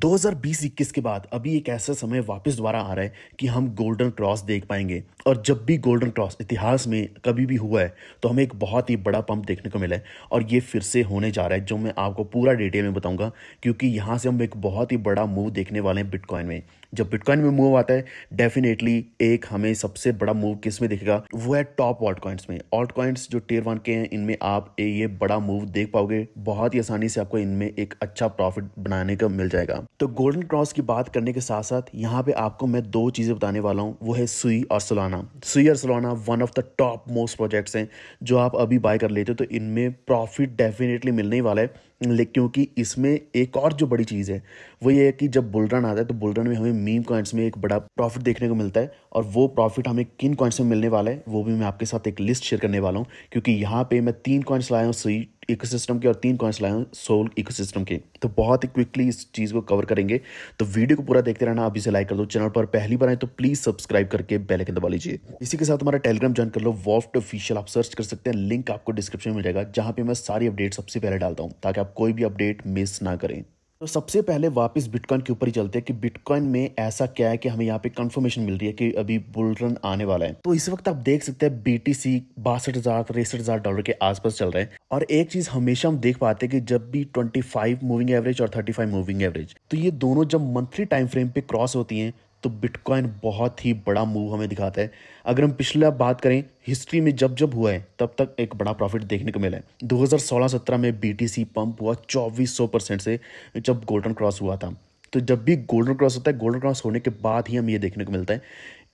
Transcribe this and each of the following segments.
2020-21 के बाद अभी एक ऐसा समय वापस द्वारा आ रहा है कि हम गोल्डन क्रॉस देख पाएंगे और जब भी गोल्डन क्रॉस इतिहास में कभी भी हुआ है तो हमें एक बहुत ही बड़ा पंप देखने को मिला है और ये फिर से होने जा रहा है जो मैं आपको पूरा डिटेल में बताऊंगा क्योंकि यहाँ से हम एक बहुत ही बड़ा मूव देखने वाले हैं बिटकॉइन में जब बिटकॉइन में मूव आता है डेफिनेटली एक हमें सबसे बड़ा मूव किस में दिखेगा वो है टॉप ऑल्ट में ऑल्ट कॉइन्स जो टेयर वन के हैं इनमें आप ये बड़ा मूव देख पाओगे बहुत ही आसानी से आपको इनमें एक अच्छा प्रॉफिट बनाने का मिल जाएगा तो गोल्डन क्रॉस की बात करने के साथ साथ यहाँ पे आपको मैं दो चीजें बताने वाला हूँ वो है सुई और सोलाना सुई और Solana one of the top most projects हैं जो आप अभी बाय कर लेते हो तो इनमें प्रॉफिट डेफिनेटली मिलने ही वाला है लेकिन क्योंकि इसमें एक और जो बड़ी चीज़ है वो ये है कि जब बुलरन आता है तो बुलरन में हमें मीम कॉइंट्स में एक बड़ा प्रॉफिट देखने को मिलता है और वो प्रॉफिट हमें किन कॉइंट्स में मिलने वाला है वो भी मैं आपके साथ एक लिस्ट शेयर करने वाला हूँ क्योंकि यहाँ पे मैं तीन कॉइंट्स लाया हूँ सही इकोसिस्टम के और तीन कॉइंस लाए हैं सोल इकोसिस्टम के तो बहुत ही क्विकली इस चीज़ को कवर करेंगे तो वीडियो को पूरा देखते रहना आप इसे लाइक कर दो चैनल पर पहली बार आए तो प्लीज़ सब्सक्राइब करके आइकन दबा लीजिए इसी के साथ हमारा टेलीग्राम ज्वाइन कर लो वॉफ्ट ऑफिशियल आप सर्च कर सकते हैं लिंक आपको डिस्क्रिप्शन में मिल जाएगा जहाँ पर मैं सारी अपडेट सबसे पहले डालता हूँ ताकि आप कोई भी अपडेट मिस ना करें तो सबसे पहले वापस बिटकॉइन के ऊपर ही चलते हैं कि बिटकॉइन में ऐसा क्या है कि हमें यहाँ पे कंफर्मेशन मिल रही है कि अभी बुल रन आने वाला है तो इस वक्त आप देख सकते हैं बी टी सी बासठ हजार तिरसठ हजार डॉलर के आसपास चल रहे हैं और एक चीज हमेशा हम देख पाते हैं कि जब भी ट्वेंटी फाइव मूविंग एवरेज और थर्टी फाइव मूविंग एवरेज तो ये दोनों जब मंथली टाइम फ्रेम पे क्रॉस होती है तो बिटकॉइन बहुत ही बड़ा मूव हमें दिखाता है अगर हम पिछला बात करें हिस्ट्री में जब जब हुआ है तब तक एक बड़ा प्रॉफिट देखने को मिला है 2016-17 में बीटीसी पंप हुआ 2400 परसेंट से जब गोल्डन क्रॉस हुआ था तो जब भी गोल्डन क्रॉस होता है गोल्डन क्रॉस होने के बाद ही हम ये देखने को मिलता है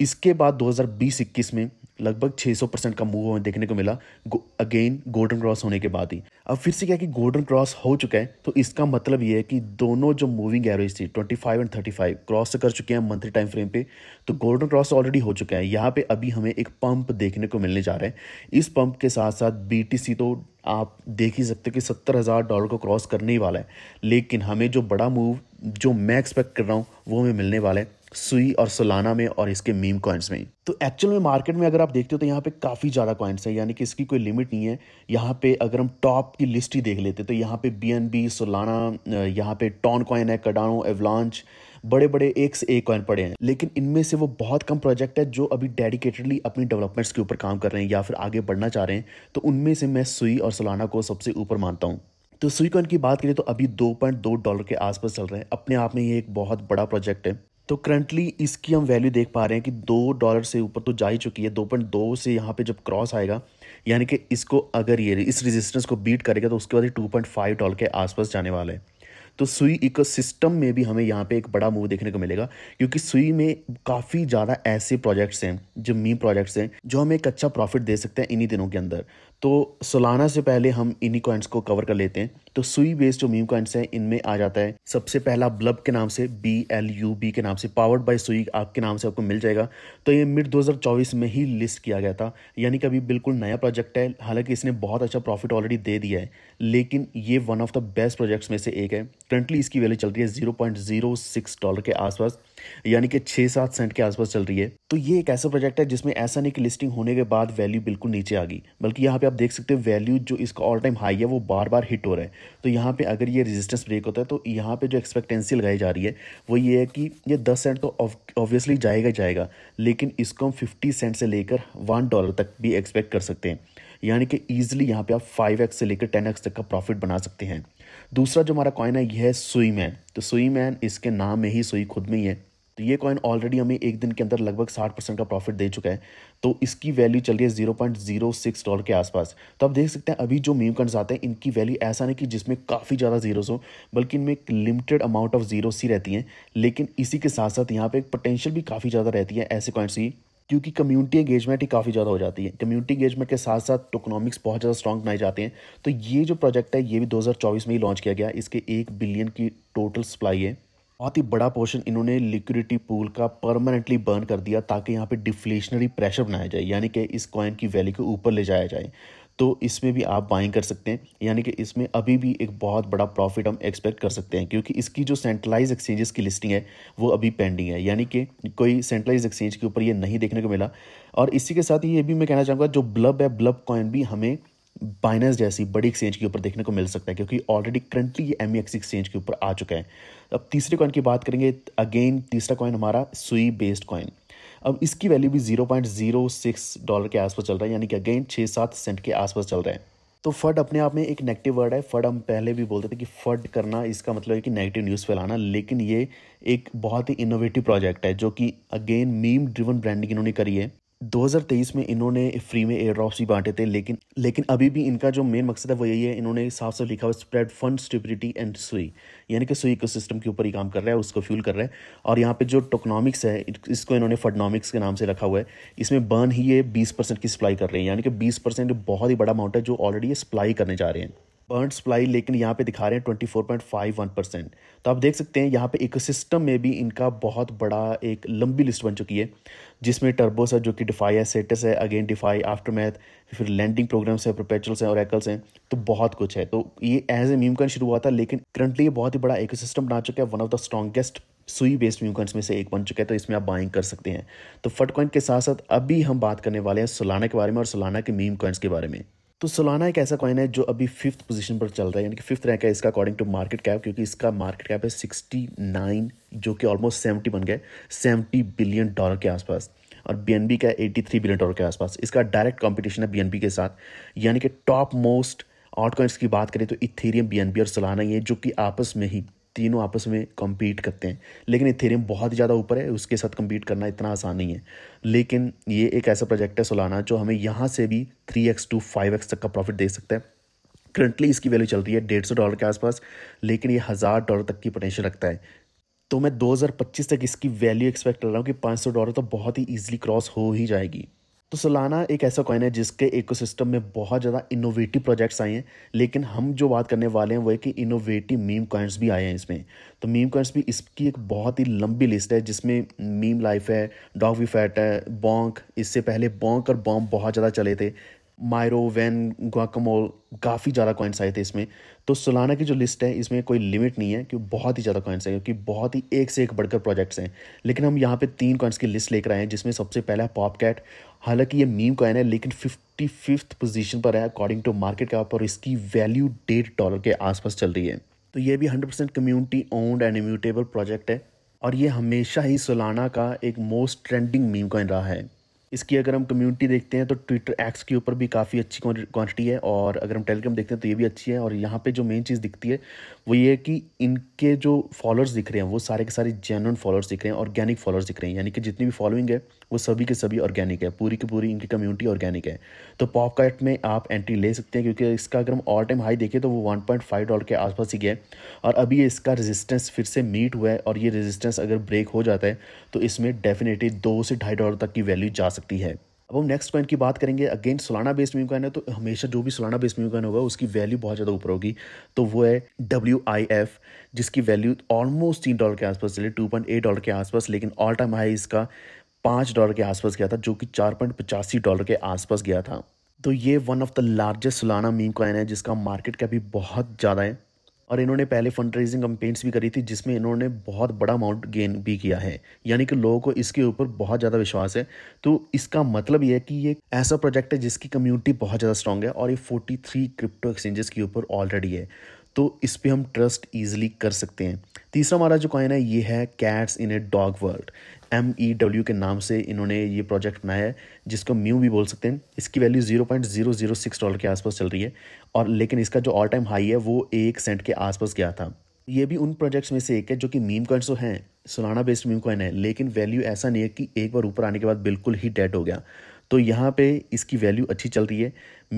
इसके बाद 2020-21 में लगभग 600 परसेंट का मूव हमें देखने को मिला अगेन गोल्डन क्रॉस होने के बाद ही अब फिर से क्या कि गोल्डन क्रॉस हो चुका है तो इसका मतलब ये है कि दोनों जो मूविंग एवरेज थी 25 एंड 35 क्रॉस कर चुके हैं मंथली टाइम फ्रेम पे तो गोल्डन क्रॉस ऑलरेडी हो चुका है यहाँ पे अभी हमें एक पंप देखने को मिलने जा रहा है इस पंप के साथ साथ बी तो आप देख ही सकते हो कि सत्तर हज़ार डॉलर को क्रॉस करने ही वाला है लेकिन हमें जो बड़ा मूव जो मैं एक्सपेक्ट कर रहा हूँ वो हमें मिलने वाला है सुई और सोलाना में और इसके मीम कॉइन्स में तो एक्चुअल में मार्केट में अगर आप देखते हो तो यहाँ पे काफ़ी ज़्यादा कॉइन्स हैं यानी कि इसकी कोई लिमिट नहीं है यहाँ पे अगर हम टॉप की लिस्ट ही देख लेते तो यहाँ पे बी एन बी सोलाना यहाँ पे टॉन कॉइन है कडानो एवलॉन्च बड़े बड़े एक से एक कॉइन पड़े हैं लेकिन इनमें से वो बहुत कम प्रोजेक्ट है जो अभी डेडिकेटेडली अपनी डेवलपमेंट्स के ऊपर काम कर रहे हैं या फिर आगे बढ़ना चाह रहे हैं तो उनमें से मैं सुई और सोलाना को सबसे ऊपर मानता हूँ तो सुई कॉइन की बात करें तो अभी दो डॉलर के आसपास चल रहे हैं अपने आप में ये एक बहुत बड़ा प्रोजेक्ट है तो करंटली इसकी हम वैल्यू देख पा रहे हैं कि दो डॉलर से ऊपर तो जा ही चुकी है दो पॉइंट दो से यहाँ पे जब क्रॉस आएगा यानी कि इसको अगर ये इस रेजिस्टेंस को बीट करेगा तो उसके बाद ये टू पॉइंट फाइव डॉलर के आसपास जाने वाला है तो सुई इको सिस्टम में भी हमें यहाँ पे एक बड़ा मूव देखने को मिलेगा क्योंकि सुई में काफ़ी ज़्यादा ऐसे प्रोजेक्ट्स हैं जो मी प्रोजेक्ट्स हैं जो हमें एक अच्छा प्रॉफिट दे सकते हैं इन्हीं दिनों के अंदर तो सोलाना से पहले हम इन्हीं कॉइन्स को कवर कर लेते हैं तो सुई बेस्ड जो मीम कॉइन्स हैं इनमें आ जाता है सबसे पहला ब्लब के नाम से बी एल यू बी के नाम से पावर्ड बाय सुई आपके नाम से आपको मिल जाएगा तो ये मिड 2024 में ही लिस्ट किया गया था यानी कि अभी बिल्कुल नया प्रोजेक्ट है हालांकि इसने बहुत अच्छा प्रॉफिट ऑलरेडी दे दिया है लेकिन ये one of the best projects में से एक है करंटली इसकी वैल्यू चल रही है जीरो डॉलर के आसपास यानी कि छः सात सेंट के आसपास चल रही है तो ये एक ऐसा प्रोजेक्ट है जिसमें ऐसा नहीं कि लिस्टिंग होने के बाद वैल्यू बिल्कुल नीचे आ गई बल्कि यहाँ पे आप देख सकते हैं वैल्यू जो इसका ऑल टाइम हाई है वो बार बार हिट हो रहा है तो यहाँ पे अगर ये रेजिस्टेंस ब्रेक होता है तो यहाँ पे जो एक्सपेक्टेंसी लगाई जा रही है वो ये है कि ये दस सेंट तो ऑब्वियसली जाएगा जाएगा लेकिन इसको हम फिफ्टी सेंट से लेकर वन डॉलर तक भी एक्सपेक्ट कर सकते हैं यानी कि ईजिली यहाँ पे आप फाइव एक्स से लेकर टेन एक्स तक का प्रॉफिट बना सकते हैं दूसरा जो हमारा कॉइन है यह है सुई मैन तो सुई मैन इसके नाम में ही सुई खुद में ही है तो ये कॉइन ऑलरेडी हमें एक दिन के अंदर लगभग साठ परसेंट का प्रॉफिट दे चुका है तो इसकी वैल्यू चल रही है zero point zero six dollar के आसपास तो आप देख सकते हैं अभी जो मीम कंड आते हैं इनकी वैल्यू ऐसा नहीं कि जिसमें काफ़ी ज़्यादा जीरोस हो बल्कि इनमें एक limited amount of zero C रहती हैं लेकिन इसी के साथ साथ यहाँ पर एक पोटेंशियल भी काफ़ी ज़्यादा रहती है ऐसे कॉइन्स की क्योंकि कम्युनिटी एंगेजमेंट ही काफ़ी ज़्यादा हो जाती है कम्युनिटी एंगेजमेंट के साथ साथ टोकनॉमिक्स बहुत ज़्यादा स्ट्रॉन्ग बनाए जाते हैं तो ये जो प्रोजेक्ट है ये भी 2024 में ही लॉन्च किया गया इसके एक बिलियन की टोटल सप्लाई है बहुत ही बड़ा पोर्शन इन्होंने लिक्विडिटी पूल का परमानेंटली बर्न कर दिया ताकि यहाँ पे डिफ्लेशनरी प्रेशर बनाया जाए यानी कि इस कॉइन की वैल्यू को ऊपर ले जाया जाए तो इसमें भी आप बाइंग कर सकते हैं यानी कि इसमें अभी भी एक बहुत बड़ा प्रॉफिट हम एक्सपेक्ट कर सकते हैं क्योंकि इसकी जो सेंट्रलाइज एक्सचेंजेस की लिस्टिंग है वो अभी पेंडिंग है यानी कि कोई सेंट्रलाइज एक्सचेंज के ऊपर ये नहीं देखने को मिला और इसी के साथ ये भी मैं कहना चाहूँगा जो ब्लब है ब्लब कॉइन भी हमें बाइनेंस जैसी बड़ी एक्सचेंज के ऊपर देखने को मिल सकता है क्योंकि ऑलरेडी करंटली ये एम एक्सचेंज e के ऊपर आ चुका है अब तीसरे कॉइन की बात करेंगे अगेन तीसरा कॉइन हमारा सुई बेस्ड कॉइन अब इसकी वैल्यू भी zero point zero six dollar के आसपास चल रहा है यानी कि अगेन छः सात सेंट के आसपास चल रहा है तो फड अपने आप में एक नेगेटिव वर्ड है फड हम पहले भी बोलते थे कि फड करना इसका मतलब है कि नेगेटिव न्यूज़ फैलाना लेकिन ये एक बहुत ही इनोवेटिव प्रोजेक्ट है जो कि अगेन मीम ड्रिवन ब्रांडिंग इन्होंने करी है 2023 में इन्होंने फ्री में एयर ड्रॉप्स भी बांटे थे लेकिन लेकिन अभी भी इनका जो मेन मकसद है वो यही है इन्होंने साफ साफ लिखा हुआ स्प्रेड फंड स्टेबिलिटी एंड सुई यानी कि सुई इको के ऊपर ही काम कर रहा है उसको फ्यूल कर रहा है और यहाँ पे जो टोकनॉमिक्स है इसको इन्होंने फडनॉमिक्स के नाम से रखा हुआ है इसमें बर्न ही ये बीस परसेंट की सप्लाई कर रहे हैं यानी कि बीस परसेंट बहुत ही बड़ा अमाउंट है जो ऑलरेडी ये सप्लाई करने जा रहे हैं बर्न सप्लाई लेकिन यहाँ पे दिखा रहे हैं twenty four point five one percent तो आप देख सकते हैं यहाँ पे इकोसिस्टम में भी इनका बहुत बड़ा एक लंबी लिस्ट बन चुकी है जिसमें टर्बोस है जो कि डिफाई है सेटस है अगेन डिफाई आफ्टर मैथ फिर लैंडिंग प्रोग्राम्स हैं प्रोपेचुअल्स हैं और एकल्स हैं तो बहुत कुछ है तो ये एज ए म्यूमकन शुरू हुआ था लेकिन करंटली ये बहुत ही बड़ा इकोसिस्टम बना चुका है one of the strongest Sui based म्यूकन्स में से एक बन चुका है तो इसमें आप बाइंग कर सकते हैं तो फटकॉइन के साथ साथ अभी हम बात करने वाले हैं सोलाना के बारे में और सोलाना के मीम कॉइन्स के बारे में तो सोलाना एक ऐसा कॉइन है जो अभी फिफ्थ पोजीशन पर चल रहा है यानी कि फिफ्थ रैंक है इसका अकॉर्डिंग टू मार्केट कैप क्योंकि इसका मार्केट कैप है सिक्सटी नाइन जो कि ऑलमोस्ट सेवेंटी बन गए सेवेंटी बिलियन डॉलर के आसपास और बी का एट्टी थ्री बिलियन डॉलर के आसपास इसका डायरेक्ट कॉम्पिटिशन है बी के साथ यानी कि टॉप मोस्ट आउट कॉइंस की बात करें तो इथेरियम बी और सोलाना ये जो कि आपस में ही तीनों आपस में कम्पीट करते हैं लेकिन इथेरियम बहुत ज़्यादा ऊपर है उसके साथ कम्पीट करना इतना आसान नहीं है लेकिन ये एक ऐसा प्रोजेक्ट है सोलाना जो हमें यहाँ से भी three X to five X तक का प्रॉफिट दे सकता है करंटली इसकी वैल्यू चल रही है डेढ़ सौ डॉलर के आसपास लेकिन ये हज़ार डॉलर तक की पोटेंशियल रखता है तो मैं 2025 तक इसकी वैल्यू एक्सपेक्ट कर रहा हूँ कि 500 डॉलर तो बहुत ही ईजिली क्रॉस हो ही जाएगी तो सोलाना एक ऐसा कॉइन है जिसके इकोसिस्टम में बहुत ज़्यादा इनोवेटिव प्रोजेक्ट्स आए हैं लेकिन हम जो बात करने वाले हैं वो है कि इनोवेटिव मीम कॉइन्स भी आए हैं इसमें तो मीम कॉइन्स भी इसकी एक बहुत ही लंबी लिस्ट है जिसमें मीम लाइफ है डॉग वी फैट है बॉन्क इससे पहले बॉन्क और बॉम्ब बहुत ज़्यादा चले थे मायरो वैन गुआकमोल काफ़ी ज़्यादा कॉइन्स आए थे इसमें तो सोलाना की जो लिस्ट है इसमें कोई लिमिट नहीं है कि बहुत ही ज़्यादा कॉइन्स हैं क्योंकि बहुत ही एक से एक बढ़कर प्रोजेक्ट्स हैं लेकिन हम यहाँ पे तीन कॉइन्स की लिस्ट लेकर आए हैं जिसमें सबसे पहला है पॉप कैट हालांकि ये मीम कॉइन है लेकिन फिफ्टी फिफ्थ पोजिशन पर है अकॉर्डिंग टू मार्केट कैप और इसकी वैल्यू डेढ़ डॉलर के आसपास चल रही है तो ये भी hundred percent community owned and immutable project है और ये हमेशा ही सोलाना का एक मोस्ट ट्रेंडिंग मीम कॉइन रहा है इसकी अगर हम कम्युनिटी देखते हैं तो ट्विटर एक्स के ऊपर भी काफ़ी अच्छी क्वांटिटी है और अगर हम टेलीग्राम देखते हैं तो ये भी अच्छी है और यहाँ पे जो मेन चीज़ दिखती है वो ये है कि इनके जो फॉलोअर्स दिख रहे हैं वो सारे के सारे जेनुअन फॉलोअर्स दिख रहे हैं ऑर्गेनिक फॉलोअर्स दिख रहे हैं यानी कि जितनी भी फॉलोइंग है वो सभी के सभी ऑर्गेनिक है पूरी की पूरी इनकी कम्युनिटी ऑर्गेनिक है तो पॉपकार्ट में आप एंट्री ले सकते हैं क्योंकि इसका अगर हम ऑल टाइम हाई देखें तो वो वन डॉलर के आसपास ही गया और अभी इसका रेजिस्टेंस फिर से मीट हुआ है और ये रेजिस्टेंस अगर ब्रेक हो जाता है तो इसमें डेफिनेटली दो से ढाई डॉलर तक की वैल्यू जा सकती है अब हम नेक्स्ट कॉइन की बात करेंगे again Solana based meme coin है तो हमेशा जो भी सोलाना बेस्ड मीम कॉइन होगा उसकी वैल्यू बहुत ज़्यादा ऊपर होगी तो वो है डब्ल्यू आई एफ जिसकी वैल्यू ऑलमोस्ट तीन डॉलर के आसपास चले टू पॉइंट एट डॉलर के आसपास लेकिन ऑल टाइम हाई इसका पाँच डॉलर के आसपास गया था जो कि चार पॉइंट पचासी डॉलर के आसपास गया था तो ये one of the largest Solana meme coin है जिसका मार्केट कैप भी बहुत ज़्यादा है और इन्होंने पहले फंड रेजिंग कंपेन्स भी करी थी जिसमें इन्होंने बहुत बड़ा अमाउंट गेन भी किया है यानी कि लोगों को इसके ऊपर बहुत ज़्यादा विश्वास है तो इसका मतलब यह है कि ये ऐसा प्रोजेक्ट है जिसकी कम्युनिटी बहुत ज़्यादा स्ट्रॉन्ग है और ये फोर्टी थ्री क्रिप्टो एक्सचेंजेस के ऊपर ऑलरेडी है तो इस पर हम ट्रस्ट ईजिली कर सकते हैं तीसरा हमारा जो कॉइन है ये है cats in a dog world M E W के नाम से इन्होंने ये प्रोजेक्ट बनाया है जिसको म्यू भी बोल सकते हैं इसकी value zero point zero zero six dollar के आसपास चल रही है और लेकिन इसका जो ऑल टाइम हाई है वो एक सेंट के आसपास गया था ये भी उन प्रोजेक्ट्स में से एक है जो कि मीम कॉइन्स तो हैं सोलाना बेस्ड मीम कॉइन है लेकिन वैल्यू ऐसा नहीं है कि एक बार ऊपर आने के बाद बिल्कुल ही डेड हो गया तो यहाँ पे इसकी वैल्यू अच्छी चल रही है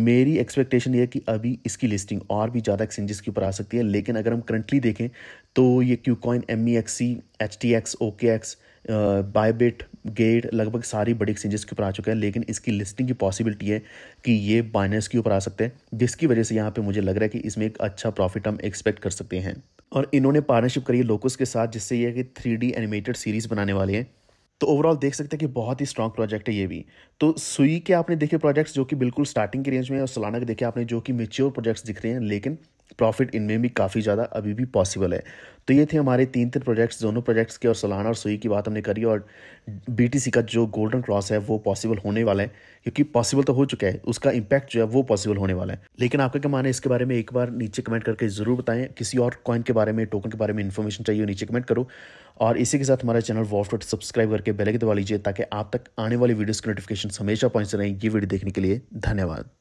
मेरी एक्सपेक्टेशन ये है कि अभी इसकी लिस्टिंग और भी ज़्यादा एक्सचेंजेस के ऊपर आ सकती है लेकिन अगर हम करंटली देखें तो ये KuCoin M E X C H T X O K X Bybit gate लगभग सारी बड़ी एक्सचेंजेस के ऊपर आ चुका है लेकिन इसकी लिस्टिंग की पॉसिबिलिटी है कि ये बाइनेंस के ऊपर आ सकते हैं जिसकी वजह से यहाँ पर मुझे लग रहा है कि इसमें एक अच्छा प्रॉफिट हम एक्सपेक्ट कर सकते हैं और इन्होंने पार्टनरशिप करी है लोकस के साथ जिससे यह कि थ्री एनिमेटेड सीरीज़ बनाने वाले हैं तो ओवरऑल देख सकते हैं कि बहुत ही स्ट्रॉन्ग प्रोजेक्ट है ये भी तो सुई के आपने देखे प्रोजेक्ट्स जो कि बिल्कुल स्टार्टिंग के रेंज में और सलाना के देखे आपने जो कि मेच्योर प्रोजेक्ट्स दिख रहे हैं लेकिन प्रॉफिट इनमें भी काफ़ी ज़्यादा अभी भी पॉसिबल है तो ये थे हमारे तीन तीन प्रोजेक्ट्स दोनों प्रोजेक्ट्स के और सलाना और सोई की बात हमने करी और बीटीसी का जो गोल्डन क्रॉस है वो पॉसिबल होने वाला है क्योंकि पॉसिबल तो हो चुका है उसका इम्पैक्ट जो है वो पॉसिबल होने वाला है लेकिन आपका क्या मानना है इसके बारे में एक बार नीचे कमेंट करके ज़रूर बताएं किसी और कॉइन के बारे में टोकन के बारे में इन्फॉर्मेशन चाहिए नीचे कमेंट करो और इसी के साथ हमारा चैनल वॉफ सब्सक्राइब करके बेल दबा लीजिए ताकि आप तक आने वाली वीडियोज़ की नोटिफिकेशन हमेशा पहुँच रहें ये वीडियो देखने के लिए धन्यवाद